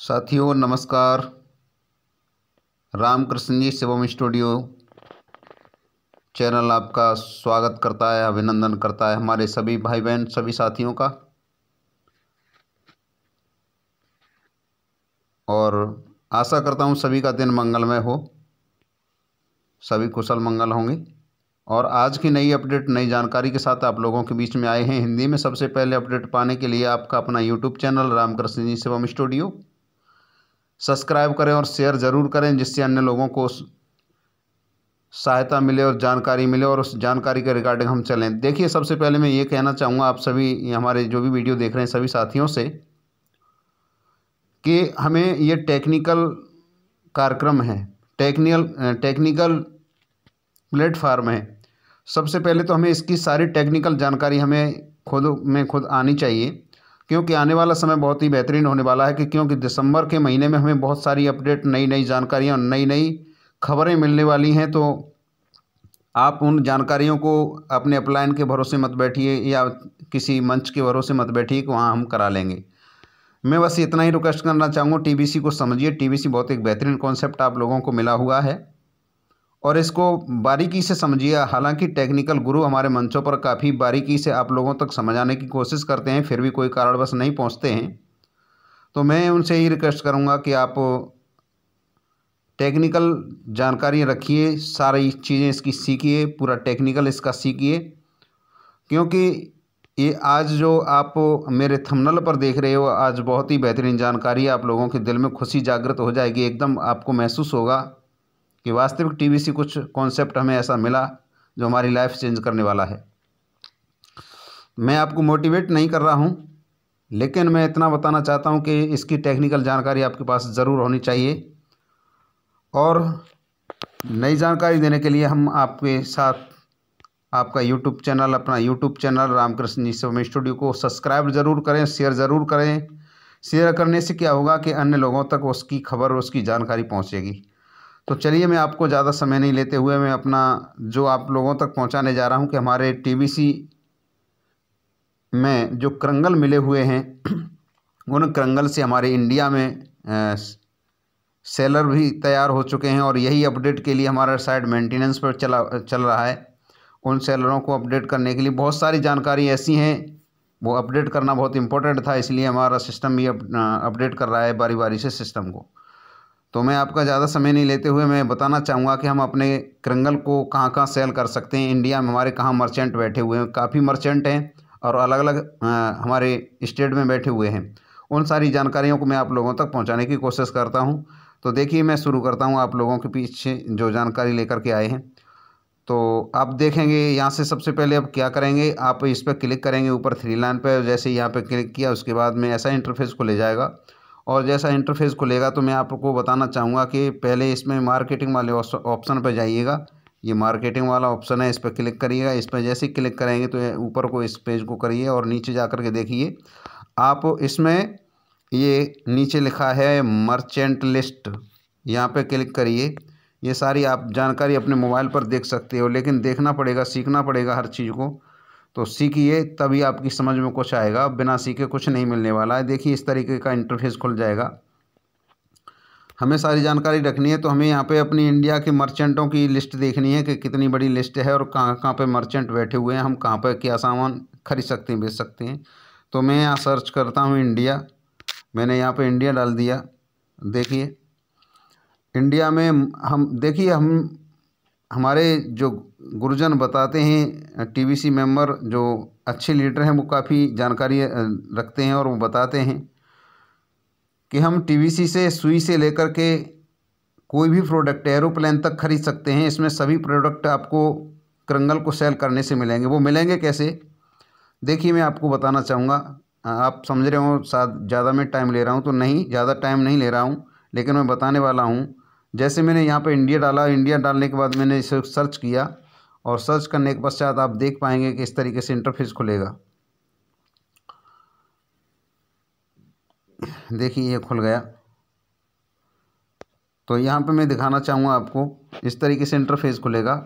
साथियों नमस्कार Ramkrishna ji Shivam studio channel आपका स्वागत करता है अभिनंदन करता है हमारे सभी भाई बहन सभी साथियों का और आशा करता हूँ सभी का दिन मंगलमय हो सभी कुशल मंगल होंगे और आज की नई अपडेट नई जानकारी के साथ आप लोगों के बीच में आए हैं हिंदी में सबसे पहले अपडेट पाने के लिए आपका अपना YouTube channel Ramkrishna ji Shivam studio subscribe करें और शेयर ज़रूर करें जिससे अन्य लोगों को सहायता मिले और जानकारी मिले और उस जानकारी के रिगार्डिंग हम चलें देखिए सबसे पहले मैं ये कहना चाहूँगा आप सभी हमारे जो भी वीडियो देख रहे हैं सभी साथियों से कि हमें ये टेक्निकल कार्यक्रम है टेक्निकल टेक्निकल प्लेटफार्म है सबसे पहले तो हमें इसकी सारी टेक्निकल जानकारी हमें खुद में खुद आनी चाहिए क्योंकि आने वाला समय बहुत ही बेहतरीन होने वाला है कि क्योंकि दिसंबर के महीने में हमें बहुत सारी अपडेट नई नई जानकारियाँ नई नई खबरें मिलने वाली हैं तो आप उन जानकारियों को अपने अपलायन के भरोसे मत बैठिए या किसी मंच के भरोसे मत बैठिए कि वहाँ हम करा लेंगे मैं बस इतना ही रिक्वेस्ट करना चाहूँगा टीबीसी को समझिए टीबीसी बहुत एक बेहतरीन कॉन्सेप्ट आप लोगों को मिला हुआ है और इसको बारीकी से समझिए हालांकि टेक्निकल गुरु हमारे मंचों पर काफ़ी बारीकी से आप लोगों तक समझाने की कोशिश करते हैं फिर भी कोई कारणवश नहीं पहुंचते हैं तो मैं उनसे ही रिक्वेस्ट करूंगा कि आप टेक्निकल जानकारी रखिए सारी चीज़ें इसकी सीखिए पूरा टेक्निकल इसका सीखिए क्योंकि ये आज जो आप मेरे थमनल पर देख रहे हो आज बहुत ही बेहतरीन जानकारी आप लोगों के दिल में खुशी जागृत हो जाएगी एकदम आपको महसूस होगा कि वास्तविक वी सी कुछ कॉन्सेप्ट हमें ऐसा मिला जो हमारी लाइफ चेंज करने वाला है मैं आपको मोटिवेट नहीं कर रहा हूँ लेकिन मैं इतना बताना चाहता हूँ कि इसकी टेक्निकल जानकारी आपके पास ज़रूर होनी चाहिए और नई जानकारी देने के लिए हम आपके साथ आपका यूट्यूब चैनल अपना यूट्यूब चैनल रामकृष्ण निशम स्टूडियो को सब्सक्राइब ज़रूर करें शेयर ज़रूर करें शेयर करने से क्या होगा कि अन्य लोगों तक उसकी खबर उसकी जानकारी पहुँचेगी तो चलिए मैं आपको ज़्यादा समय नहीं लेते हुए मैं अपना जो आप लोगों तक पहुंचाने जा रहा हूं कि हमारे टीबीसी में जो करंगल मिले हुए हैं उन करंगल से हमारे इंडिया में सेलर भी तैयार हो चुके हैं और यही अपडेट के लिए हमारा साइड मेंटेनेंस पर चला चल रहा है उन सेलरों को अपडेट करने के लिए बहुत सारी जानकारी ऐसी हैं वो अपडेट करना बहुत इंपॉर्टेंट था इसलिए हमारा सिस्टम भी अपडेट कर रहा है बारी बारी से सिस्टम को तो मैं आपका ज़्यादा समय नहीं लेते हुए मैं बताना चाहूँगा कि हम अपने क्रंगल को कहाँ कहाँ सेल कर सकते हैं इंडिया में हमारे कहाँ मर्चेंट बैठे हुए हैं काफ़ी मर्चेंट हैं और अलग अलग हमारे स्टेट में बैठे हुए हैं उन सारी जानकारियों को मैं आप लोगों तक पहुँचाने की कोशिश करता हूँ तो देखिए मैं शुरू करता हूँ आप लोगों के पीछे जो जानकारी लेकर के आए हैं तो आप देखेंगे यहाँ से सबसे पहले आप क्या करेंगे आप इस पर क्लिक करेंगे ऊपर थ्री लाइन पर जैसे यहाँ पर क्लिक किया उसके बाद में ऐसा इंटरफेस को ले जाएगा और जैसा इंटरफेस खुलेगा तो मैं आपको बताना चाहूँगा कि पहले इसमें मार्केटिंग वाले ऑप्शन पर जाइएगा ये मार्केटिंग वाला ऑप्शन है इस पर क्लिक करिएगा इस पर जैसे ही क्लिक करेंगे तो ऊपर को इस पेज को करिए और नीचे जा कर के देखिए आप इसमें ये नीचे लिखा है मर्चेंट लिस्ट यहाँ पे क्लिक करिए ये सारी आप जानकारी अपने मोबाइल पर देख सकते हो लेकिन देखना पड़ेगा सीखना पड़ेगा हर चीज़ को तो सीखिए तभी आपकी समझ में कुछ आएगा बिना सीखे कुछ नहीं मिलने वाला है देखिए इस तरीके का इंटरफेस खुल जाएगा हमें सारी जानकारी रखनी है तो हमें यहाँ पे अपनी इंडिया के मर्चेंटों की लिस्ट देखनी है कि कितनी बड़ी लिस्ट है और कहाँ कहाँ पे मर्चेंट बैठे हुए हैं हम कहाँ पे क्या सामान खरीद सकते हैं बेच सकते हैं तो मैं यहाँ सर्च करता हूँ इंडिया मैंने यहाँ पे इंडिया डाल दिया देखिए इंडिया में हम देखिए हम हमारे जो गुरुजन बताते हैं टीवीसी मेंबर जो अच्छे लीडर हैं वो काफ़ी जानकारी रखते हैं और वो बताते हैं कि हम टीवीसी से सुई से लेकर के कोई भी प्रोडक्ट एरोप्लेन तक खरीद सकते हैं इसमें सभी प्रोडक्ट आपको क्रंगल को सेल करने से मिलेंगे वो मिलेंगे कैसे देखिए मैं आपको बताना चाहूँगा आप समझ रहे हो शायद ज़्यादा मैं टाइम ले रहा हूँ तो नहीं ज़्यादा टाइम नहीं ले रहा हूँ लेकिन मैं बताने वाला हूँ जैसे मैंने यहाँ पर इंडिया डाला इंडिया डालने के बाद मैंने इसे सर्च किया और सर्च करने के पश्चात आप देख पाएंगे कि इस तरीके से इंटरफेस खुलेगा देखिए ये खुल गया तो यहाँ पे मैं दिखाना चाहूँगा आपको इस तरीके से इंटरफेस खुलेगा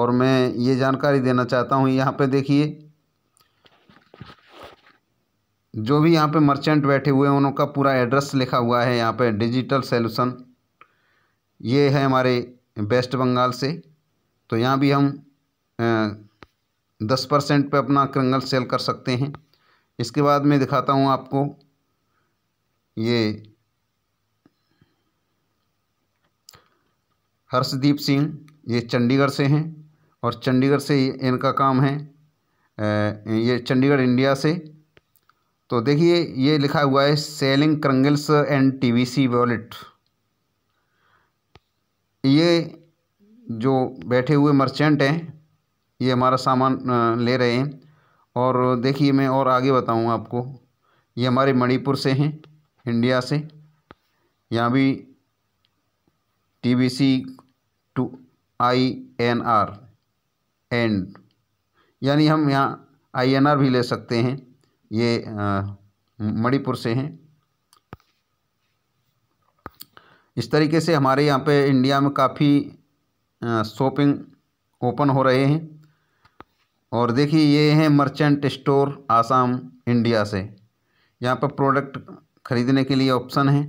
और मैं ये जानकारी देना चाहता हूँ यहाँ पे देखिए जो भी यहाँ पे मर्चेंट बैठे हुए हैं उनका पूरा एड्रेस लिखा हुआ है यहाँ पे डिजिटल सॉल्यूशन ये है हमारे वेस्ट बंगाल से तो यहाँ भी हम दस परसेंट पर अपना क्रंगल सेल कर सकते हैं इसके बाद मैं दिखाता हूँ आपको ये हर्षदीप सिंह ये चंडीगढ़ से हैं और चंडीगढ़ से इनका काम है ये चंडीगढ़ इंडिया से तो देखिए ये लिखा हुआ है सेलिंग क्रंगल्स एंड टीवीसी वॉलेट ये जो बैठे हुए मर्चेंट हैं ये हमारा सामान ले रहे हैं और देखिए मैं और आगे बताऊँ आपको ये हमारे मणिपुर से हैं इंडिया से यहाँ भी T B C two I N R and यानी हम यहाँ आई एन आर भी ले सकते हैं ये मणिपुर से हैं इस तरीके से हमारे यहाँ पे इंडिया में काफ़ी शॉपिंग ओपन हो रहे हैं और देखिए ये हैं मर्चेंट स्टोर आसाम इंडिया से यहाँ पर प्रोडक्ट ख़रीदने के लिए ऑप्शन है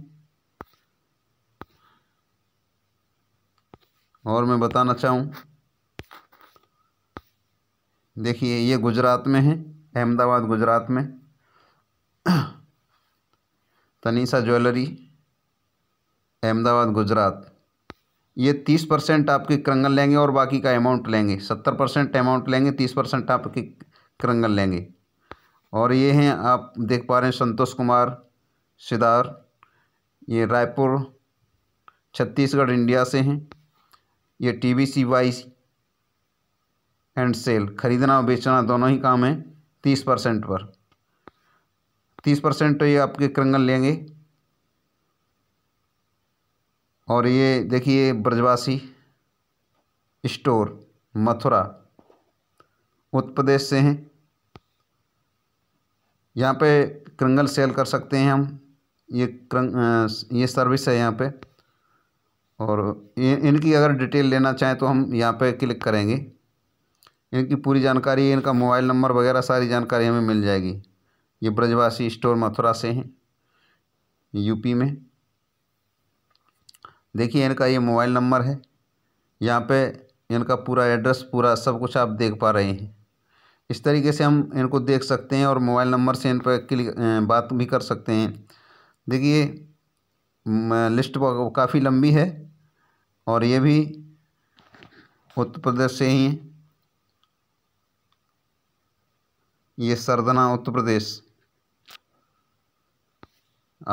और मैं बताना चाहूँ देखिए ये गुजरात में है अहमदाबाद गुजरात में तनीसा ज्वेलरी अहमदाबाद गुजरात ये तीस परसेंट आपकी क्रंगन लेंगे और बाकी का अमाउंट लेंगे सत्तर परसेंट अमाउंट लेंगे तीस परसेंट आपकी क्रंगन लेंगे और ये हैं आप देख पा रहे हैं संतोष कुमार सिदार ये रायपुर छत्तीसगढ़ इंडिया से हैं ये T V C Y and sale ख़रीदना और बेचना दोनों ही काम है तीस परसेंट पर तीस परसेंट तो ये आपके क्रंगन लेंगे और ये देखिए ब्रजवासी स्टोर मथुरा उत्तर प्रदेश से हैं यहाँ पे क्रंगल सेल कर सकते हैं हम ये क्रंग ये सर्विस है यहाँ पे और इनकी अगर डिटेल लेना चाहें तो हम यहाँ पे क्लिक करेंगे इनकी पूरी जानकारी इनका मोबाइल नंबर वगैरह सारी जानकारी हमें मिल जाएगी ये ब्रजवासी स्टोर मथुरा से हैं यूपी में देखिए इनका ये मोबाइल नंबर है यहाँ पे इनका पूरा एड्रेस पूरा सब कुछ आप देख पा रहे हैं इस तरीके से हम इनको देख सकते हैं और मोबाइल नंबर से इन पर क्लिक बात भी कर सकते हैं देखिए लिस्ट काफ़ी लंबी है और ये भी उत्तर प्रदेश से ही हैं ये सरदना उत्तर प्रदेश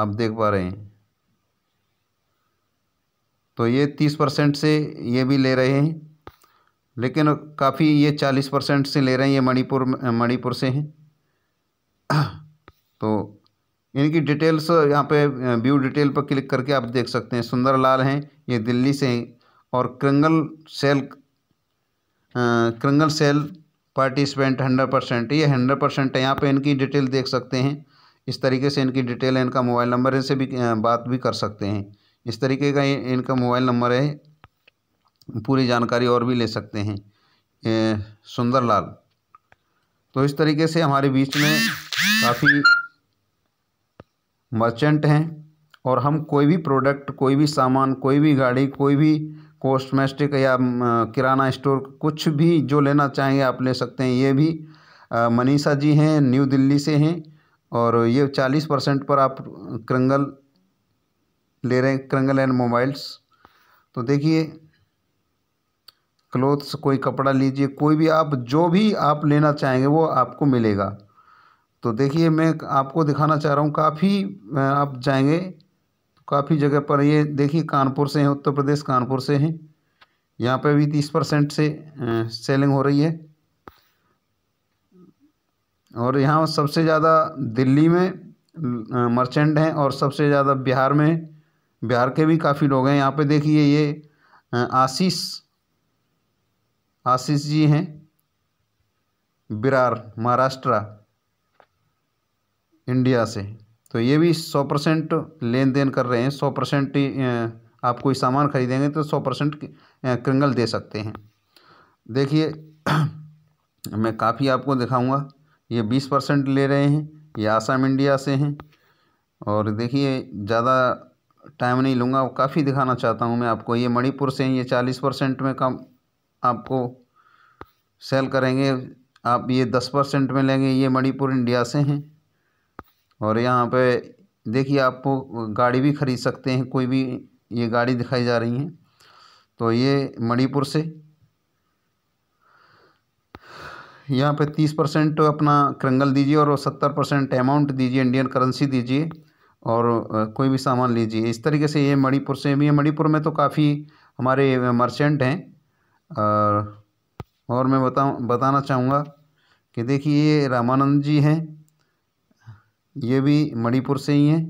आप देख पा रहे हैं तो ये तीस परसेंट से ये भी ले रहे हैं लेकिन काफ़ी ये चालीस परसेंट से ले रहे हैं ये मणिपुर मणिपुर से हैं तो इनकी डिटेल्स यहाँ पे व्यू डिटेल पर क्लिक करके आप देख सकते हैं सुंदर लाल हैं ये दिल्ली से हैं और kringle sale kringle sale participant hundred percent ये हंड्रेड परसेंट है यहाँ पे इनकी डिटेल देख सकते हैं इस तरीके से इनकी डिटेल है इनका मोबाइल नंबर इनसे भी बात भी कर सकते हैं इस तरीके का इनका मोबाइल नंबर है पूरी जानकारी और भी ले सकते हैं सुंदरलाल तो इस तरीके से हमारे बीच में काफ़ी मर्चेंट हैं और हम कोई भी प्रोडक्ट कोई भी सामान कोई भी गाड़ी कोई भी कॉस्मेटिक या किराना स्टोर कुछ भी जो लेना चाहेंगे आप ले सकते हैं ये भी मनीषा जी हैं न्यू दिल्ली से हैं और ये चालीस परसेंट पर आप क्रंगल ले रहे हैं क्रंगल एंड मोबाइल्स तो देखिए क्लोथ्स कोई कपड़ा लीजिए कोई भी आप जो भी आप लेना चाहेंगे वो आपको मिलेगा तो देखिए मैं आपको दिखाना चाह रहा हूँ काफ़ी आप जाएंगे काफ़ी जगह पर ये देखिए कानपुर से हैं उत्तर प्रदेश कानपुर से हैं यहाँ पे भी तीस परसेंट से सेलिंग हो रही है और यहाँ सबसे ज़्यादा दिल्ली में मर्चेंट हैं और सबसे ज़्यादा बिहार में बिहार के भी काफ़ी लोग हैं यहाँ पे देखिए ये आशीष आशीष जी हैं बिरार महाराष्ट्र इंडिया से तो ये भी सौ परसेंट लेन देन कर रहे हैं सौ परसेंट आप कोई सामान खरीदेंगे तो सौ परसेंट क्रिंगल दे सकते हैं देखिए मैं काफ़ी आपको दिखाऊंगा ये बीस परसेंट ले रहे हैं ये आसाम इंडिया से हैं और देखिए ज़्यादा टाइम नहीं लूँगा काफ़ी दिखाना चाहता हूँ मैं आपको ये मणिपुर से ये चालीस परसेंट में कम आपको सेल करेंगे आप ये दस परसेंट में लेंगे ये मणिपुर इंडिया से हैं और यहाँ पे देखिए आपको गाड़ी भी ख़रीद सकते हैं कोई भी ये गाड़ी दिखाई जा रही है तो ये मणिपुर से यहाँ पे तीस परसेंट अपना क्रंगल दीजिए और सत्तर परसेंट अमाउंट दीजिए इंडियन करेंसी दीजिए और कोई भी सामान लीजिए इस तरीके से ये मणिपुर से भी है मणिपुर में तो काफ़ी हमारे मर्चेंट हैं और, मैं बताऊँ बताना चाहूँगा कि देखिए ये रामानंद जी हैं ये भी मणिपुर से ही हैं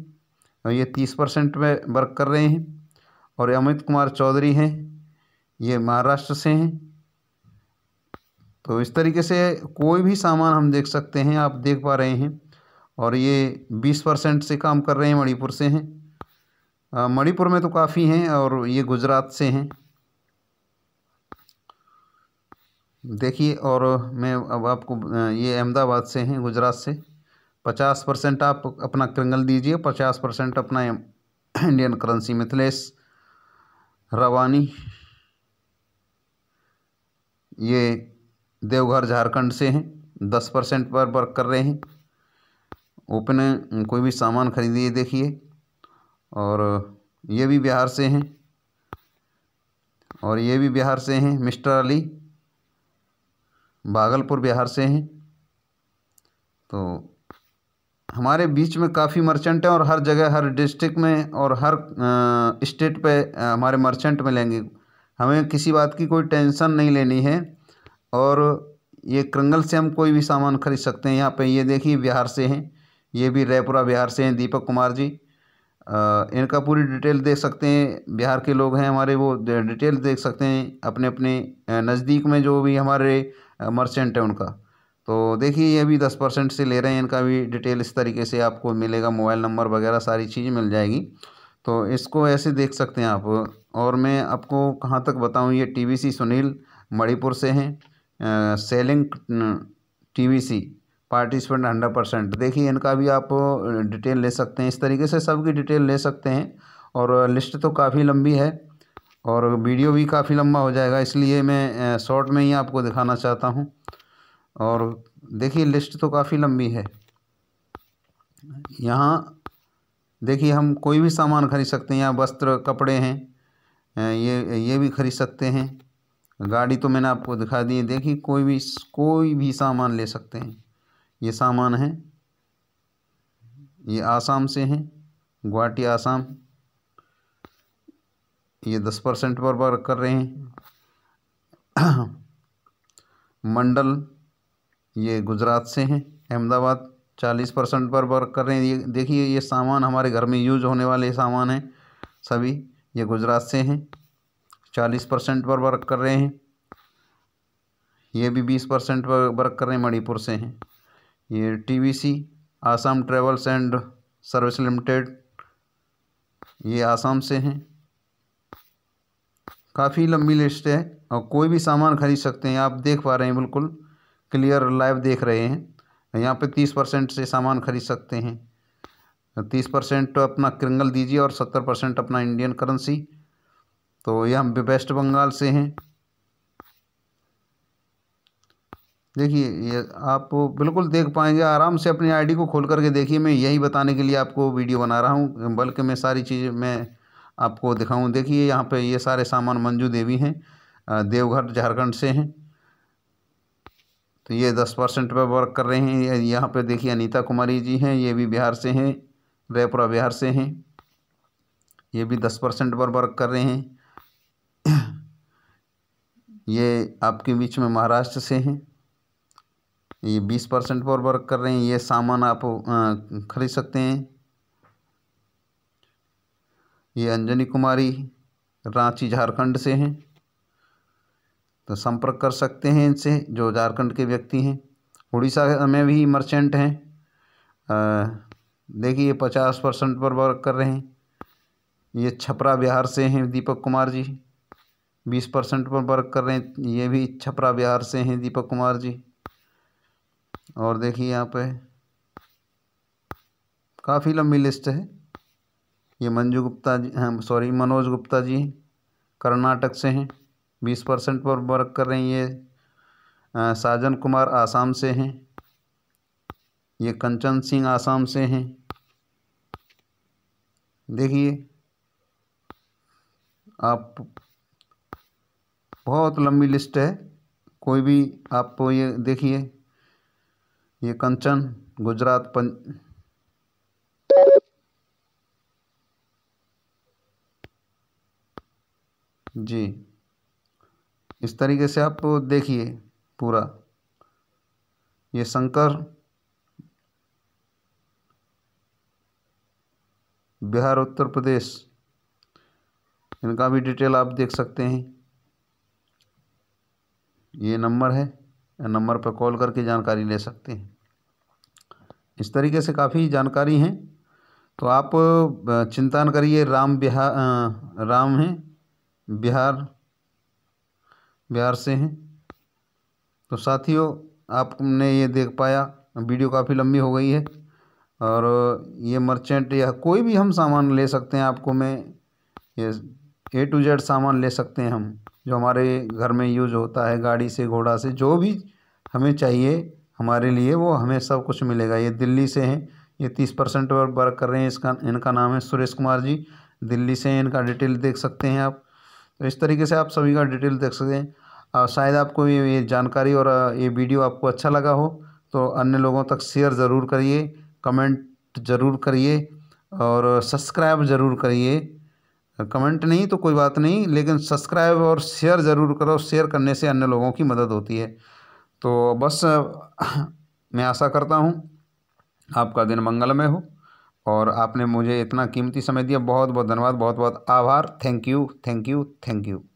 और ये तीस परसेंट में वर्क कर रहे हैं और अमित कुमार चौधरी हैं ये महाराष्ट्र से हैं तो इस तरीके से कोई भी सामान हम देख सकते हैं आप देख पा रहे हैं और ये बीस परसेंट से काम कर रहे हैं मणिपुर से हैं मणिपुर में तो काफ़ी हैं और ये गुजरात से हैं देखिए और मैं अब आपको ये अहमदाबाद से हैं गुजरात से पचास परसेंट आप अपना क्रिंगल दीजिए पचास परसेंट अपना इंडियन करेंसी मिथिलेश रवानी ये देवघर झारखंड से हैं दस परसेंट पर वर्क कर रहे हैं ओपन कोई भी सामान खरीदिए देखिए और ये भी बिहार से हैं और ये भी बिहार से हैं मिस्टर अली भागलपुर बिहार से हैं तो हमारे बीच में काफ़ी मर्चेंट हैं और हर जगह हर डिस्ट्रिक्ट में और हर स्टेट पे हमारे मर्चेंट मिलेंगे हमें किसी बात की कोई टेंशन नहीं लेनी है और ये क्रंगल से हम कोई भी सामान खरीद सकते हैं यहाँ पे ये देखिए बिहार से हैं ये भी रायपुरा बिहार से हैं दीपक कुमार जी आ, इनका पूरी डिटेल देख सकते हैं बिहार के लोग हैं हमारे वो डिटेल देख सकते हैं अपने अपने नज़दीक में जो भी हमारे मर्चेंट हैं उनका तो देखिए ये भी दस परसेंट से ले रहे हैं इनका भी डिटेल इस तरीके से आपको मिलेगा मोबाइल नंबर वगैरह सारी चीज़ मिल जाएगी तो इसको ऐसे देख सकते हैं आप और मैं आपको कहाँ तक बताऊँ ये टी सुनील मणिपुर से हैं selling T participant hundred percent देखिए इनका भी आप डिटेल ले सकते हैं इस तरीके से सबकी डिटेल ले सकते हैं और लिस्ट तो काफ़ी लंबी है और वीडियो भी काफ़ी लंबा हो जाएगा इसलिए मैं शॉर्ट में ही आपको दिखाना चाहता हूँ और देखिए लिस्ट तो काफ़ी लंबी है यहाँ देखिए हम कोई भी सामान खरीद सकते हैं यहाँ वस्त्र कपड़े हैं ये ये भी खरीद सकते हैं गाड़ी तो मैंने आपको दिखा दी है देखिए कोई भी कोई भी सामान ले सकते हैं ये सामान हैं ये आसाम से हैं गुवाहाटी आसाम ये दस परसेंट पर वर्क कर रहे हैं मंडल ये गुजरात से हैं अहमदाबाद चालीस परसेंट पर वर्क कर रहे हैं ये देखिए ये सामान हमारे घर में यूज होने वाले सामान हैं सभी ये गुजरात से हैं चालीस परसेंट पर वर्क कर रहे हैं ये भी बीस परसेंट पर वर्क कर रहे हैं मणिपुर से हैं ये TVC Assam travels and service limited ये आसाम से हैं काफ़ी लंबी लिस्ट है और कोई भी सामान खरीद सकते हैं आप देख पा रहे हैं बिल्कुल क्लियर लाइव देख रहे हैं यहाँ पे तीस परसेंट से सामान खरीद सकते हैं तीस परसेंट तो अपना क्रिंगल दीजिए और सत्तर परसेंट अपना इंडियन करेंसी तो ये हम वेस्ट बंगाल से हैं देखिए ये आप बिल्कुल देख पाएंगे आराम से अपनी आईडी को खोल करके देखिए मैं यही बताने के लिए आपको वीडियो बना रहा हूँ बल्कि मैं सारी चीज़ें मैं आपको दिखाऊँ देखिए यहाँ पे ये सारे सामान मंजू देवी हैं देवघर झारखंड से हैं तो ये दस परसेंट पर वर्क कर रहे हैं यहाँ पे देखिए अनीता कुमारी जी हैं ये भी बिहार से हैं रेपुरा बिहार से हैं ये भी दस परसेंट पर वर्क कर रहे हैं ये आपके बीच में महाराष्ट्र से हैं ये बीस परसेंट पर वर्क कर रहे हैं ये सामान आप खरीद सकते हैं ये अंजनी कुमारी रांची झारखंड से हैं तो संपर्क कर सकते हैं इनसे जो झारखंड के व्यक्ति हैं उड़ीसा में भी मर्चेंट हैं देखिए पचास परसेंट पर वर्क कर रहे हैं ये छपरा बिहार से हैं दीपक कुमार जी बीस परसेंट पर वर्क कर रहे हैं ये भी छपरा बिहार से हैं दीपक कुमार जी और देखिए यहाँ पे काफ़ी लंबी लिस्ट है ये मंजू गुप्ता जी हाँ सॉरी मनोज गुप्ता जी कर्नाटक से हैं बीस परसेंट पर वर्क कर रहे हैं ये साजन कुमार आसाम से हैं ये कंचन सिंह आसाम से हैं देखिए आप बहुत लंबी लिस्ट है कोई भी आप ये देखिए ये कंचन गुजरात पं जी इस तरीके से आप देखिए पूरा ये शंकर बिहार उत्तर प्रदेश इनका भी डिटेल आप देख सकते हैं ये नंबर है नंबर पर कॉल करके जानकारी ले सकते हैं इस तरीके से काफ़ी जानकारी हैं तो आप चिंता न करिए राम बिहार राम हैं बिहार बिहार से हैं तो साथियों आपने ये देख पाया वीडियो काफ़ी लंबी हो गई है और ये मर्चेंट या कोई भी हम सामान ले सकते हैं आपको मैं ये ए टू जेड सामान ले सकते हैं हम जो हमारे घर में यूज होता है गाड़ी से घोड़ा से जो भी हमें चाहिए हमारे लिए वो हमें सब कुछ मिलेगा ये दिल्ली से हैं ये तीस परसेंट वर्क वर्क कर रहे हैं इसका इनका नाम है सुरेश कुमार जी दिल्ली से हैं इनका डिटेल देख सकते हैं आप तो इस तरीके से आप सभी का डिटेल देख सकते हैं आ, शायद आपको ये, ये जानकारी और ये वीडियो आपको अच्छा लगा हो तो अन्य लोगों तक शेयर ज़रूर करिए कमेंट ज़रूर करिए और सब्सक्राइब ज़रूर करिए कमेंट नहीं तो कोई बात नहीं लेकिन सब्सक्राइब और शेयर ज़रूर करो शेयर करने से अन्य लोगों की मदद होती है तो बस मैं आशा करता हूँ आपका दिन मंगलमय हो और आपने मुझे इतना कीमती समय दिया बहुत बहुत धन्यवाद बहुत बहुत आभार thank you thank you thank you